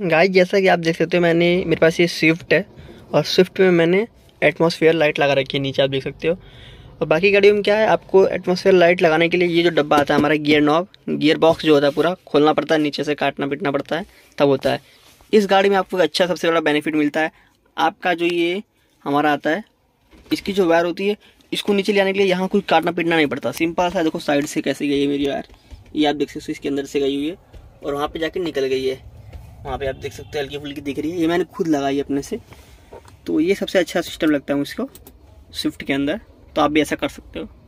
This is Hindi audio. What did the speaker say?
गाइस जैसा कि आप देख सकते हो मैंने मेरे पास ये स्विफ्ट है और स्विफ्ट में मैंने एटमॉस्फेयर लाइट लगा रखी है नीचे आप देख सकते हो और बाकी गाड़ियों में क्या है आपको एटमोसफेयर लाइट लगाने के लिए ये जो डब्बा आता है हमारा गियर नॉब गियर बॉक्स जो होता है पूरा खोलना पड़ता है नीचे से काटना पीटना पड़ता है तब होता है इस गाड़ी में आपको अच्छा सबसे बड़ा बेनिफिट मिलता है आपका जो ये हमारा आता है इसकी जो वायर होती है इसको नीचे ले आने के लिए यहाँ कुछ काटना पीटना नहीं पड़ता सिंपल सा देखो साइड से कैसे गई है मेरी वायर ये आप देख सकते हो इसके अंदर से गई हुई है और वहाँ पर जाके निकल गई है वहाँ पे आप देख सकते हैं हल्की फुल्की दिख रही है ये मैंने खुद लगाई अपने से तो ये सबसे अच्छा सिस्टम लगता है मुझको स्विफ्ट के अंदर तो आप भी ऐसा कर सकते हो